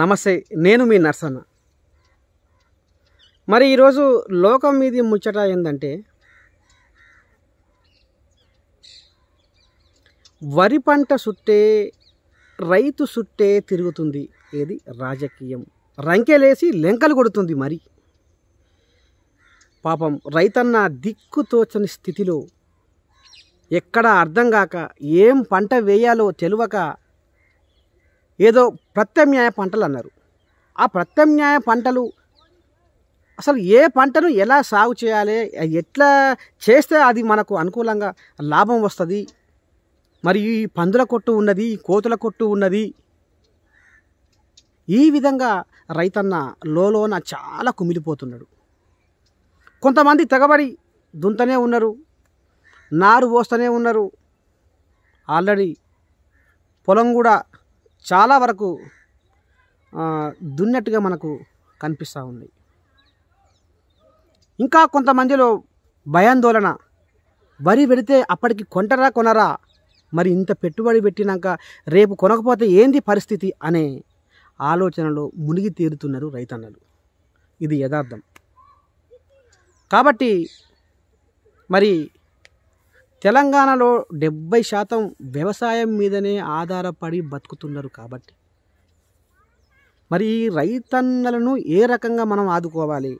నమస్తే నేను మీ నర్సన్న మరి ఈరోజు లోకం మీది ముచ్చట ఏంటంటే వరి పంట సుట్టే రైతు సుట్టే తిరుగుతుంది ఏది రాజకీయం రంకెలేసి లెంకలు కొడుతుంది మరి పాపం రైతన్న దిక్కు తోచని స్థితిలో ఎక్కడ అర్థం కాక ఏం పంట వేయాలో తెలియక ఏదో ప్రత్యామ్నాయ పంటలు అన్నారు ఆ ప్రత్యామ్నాయ పంటలు అసలు ఏ పంటను ఎలా సాగు చేయాలి ఎట్లా చేస్తే అది మనకు అనుకూలంగా లాభం వస్తుంది మరి ఈ పందుల కొట్టు ఉన్నది కోతుల కొట్టు ఉన్నది ఈ విధంగా రైతన్న లోలోన చాలా కుమిలిపోతున్నాడు కొంతమంది తెగబడి దుంతనే ఉన్నారు నారు పోస్తూనే ఉన్నారు ఆల్రెడీ పొలం కూడా చాలా వరకు దున్నట్టుగా మనకు కనిపిస్తూ ఉంది ఇంకా కొంతమందిలో భయాందోళన వరి పెడితే అప్పటికి కొంటరా కొనరా మరి ఇంత పెట్టుబడి పెట్టినాక రేపు కొనకపోతే ఏంది పరిస్థితి అనే ఆలోచనలో మునిగి తీరుతున్నారు రైతన్నలు ఇది యథార్థం కాబట్టి మరి తెలంగాణలో డెబ్బై శాతం వ్యవసాయం మీదనే ఆధారపడి బతుకుతున్నారు కాబట్టి మరి ఈ రైతన్నలను ఏ రకంగా మనం ఆదుకోవాలి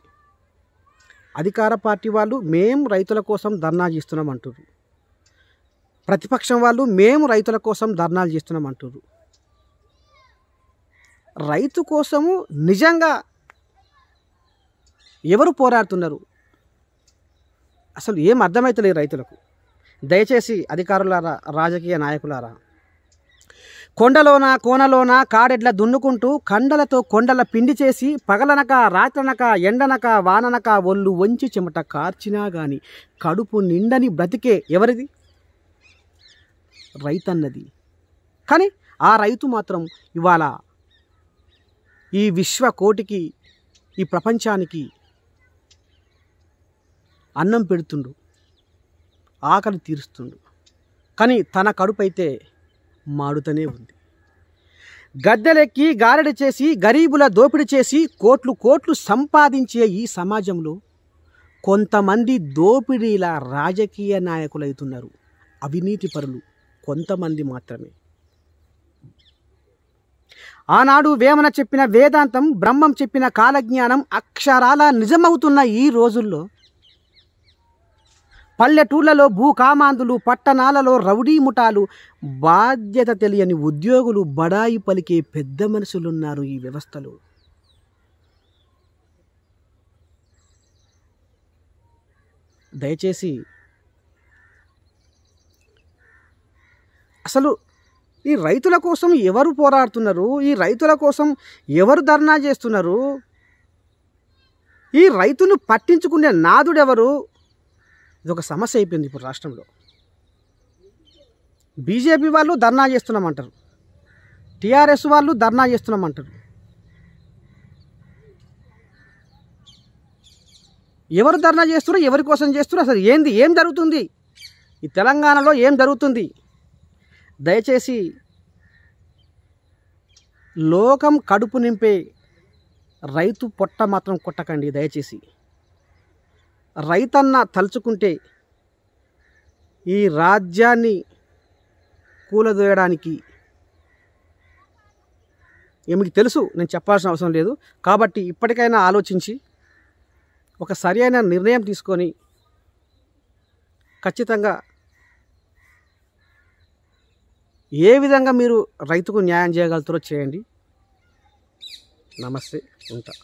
అధికార పార్టీ వాళ్ళు మేము రైతుల కోసం ధర్నాలు చేస్తున్నాం అంటారు ప్రతిపక్షం వాళ్ళు మేము రైతుల కోసం ధర్నాలు చేస్తున్నాం అంటారు రైతు కోసము నిజంగా ఎవరు పోరాడుతున్నారు అసలు ఏం అర్థమవుతలేదు రైతులకు దయచేసి అధికారులారా రాజకీయ నాయకులారా కొండలోన కోనలోన కాడెడ్ల దున్నుకుంటూ కండలతో కొండల పిండి చేసి పగలనక రాత్రనక ఎండనక వాననక ఒళ్ళు వంచి చెమట కార్చినా గాని కడుపు నిండని బ్రతికే ఎవరిది రైతన్నది కానీ ఆ రైతు మాత్రం ఇవాళ ఈ విశ్వకోటికి ఈ ప్రపంచానికి అన్నం పెడుతుండు ఆకలి తీరుస్తుండు కానీ తన కడుపు అయితే మాడుతూనే ఉంది గద్దెలెక్కి గారెడ చేసి గరీబుల దోపిడీ చేసి కోట్లు కోట్లు సంపాదించే ఈ సమాజంలో కొంతమంది దోపిడీల రాజకీయ నాయకులైతున్నారు అవినీతి పరులు కొంతమంది మాత్రమే ఆనాడు వేమన చెప్పిన వేదాంతం బ్రహ్మం చెప్పిన కాలజ్ఞానం అక్షరాల నిజమవుతున్న ఈ రోజుల్లో పల్లెటూర్లలో భూకామాంధులు పట్టణాలలో రౌడీ ముఠాలు బాధ్యత తెలియని ఉద్యోగులు బడాయి పలికే పెద్ద మనుషులున్నారు ఈ వ్యవస్థలో దయచేసి అసలు ఈ రైతుల కోసం ఎవరు పోరాడుతున్నారు ఈ రైతుల కోసం ఎవరు ధర్నా చేస్తున్నారు ఈ రైతును పట్టించుకునే నాదుడెవరు ఇది ఒక సమస్య అయిపోయింది ఇప్పుడు రాష్ట్రంలో బీజేపీ వాళ్ళు ధర్నా చేస్తున్నామంటారు టీఆర్ఎస్ వాళ్ళు ధర్నా చేస్తున్నామంటారు ఎవరు ధర్నా చేస్తున్నారు ఎవరి కోసం చేస్తున్నారు అసలు ఏంది ఏం జరుగుతుంది ఈ తెలంగాణలో ఏం జరుగుతుంది దయచేసి లోకం కడుపు నింపే రైతు పొట్ట మాత్రం కొట్టకండి దయచేసి రైతన్న తలుచుకుంటే ఈ రాజ్యాన్ని కూలదోయడానికి మీకు తెలుసు నేను చెప్పాల్సిన అవసరం లేదు కాబట్టి ఇప్పటికైనా ఆలోచించి ఒక సరైన నిర్ణయం తీసుకొని ఖచ్చితంగా ఏ విధంగా మీరు రైతుకు న్యాయం చేయగలుగుతారో చేయండి నమస్తే ఉంటా